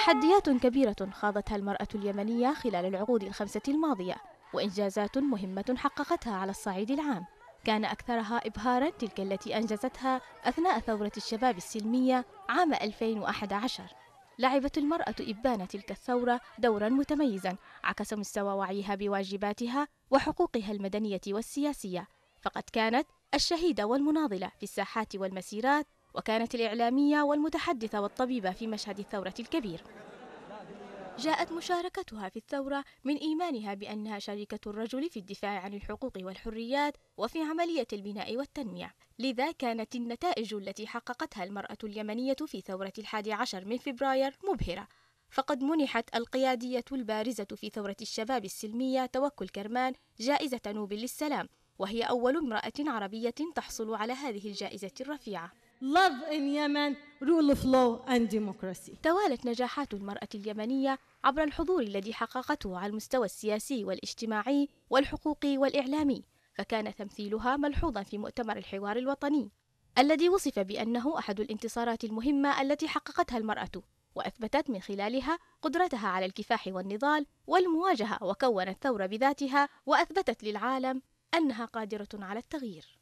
تحديات كبيرة خاضتها المرأة اليمنية خلال العقود الخمسة الماضية وإنجازات مهمة حققتها على الصعيد العام كان أكثرها إبهارا تلك التي أنجزتها أثناء ثورة الشباب السلمية عام 2011 لعبت المرأة إبان تلك الثورة دورا متميزا عكس مستوى وعيها بواجباتها وحقوقها المدنية والسياسية فقد كانت الشهيدة والمناضلة في الساحات والمسيرات وكانت الإعلامية والمتحدثة والطبيبة في مشهد الثورة الكبير جاءت مشاركتها في الثورة من إيمانها بأنها شريكة الرجل في الدفاع عن الحقوق والحريات وفي عملية البناء والتنمية لذا كانت النتائج التي حققتها المرأة اليمنية في ثورة الحادي عشر من فبراير مبهرة فقد منحت القيادية البارزة في ثورة الشباب السلمية توكل كرمان جائزة نوبل للسلام وهي أول امرأة عربية تحصل على هذه الجائزة الرفيعة Love in Yemen, Rule of Law and Democracy. توالت نجاحات المرأة اليمنية عبر الحضور الذي حققته على المستوى السياسي والاجتماعي والحقوقي والإعلامي، فكان تمثيلها ملحوظا في مؤتمر الحوار الوطني، الذي وصف بأنه أحد الانتصارات المهمة التي حققتها المرأة، وأثبتت من خلالها قدرتها على الكفاح والنضال والمواجهة، وكونت ثورة بذاتها، وأثبتت للعالم أنها قادرة على التغيير.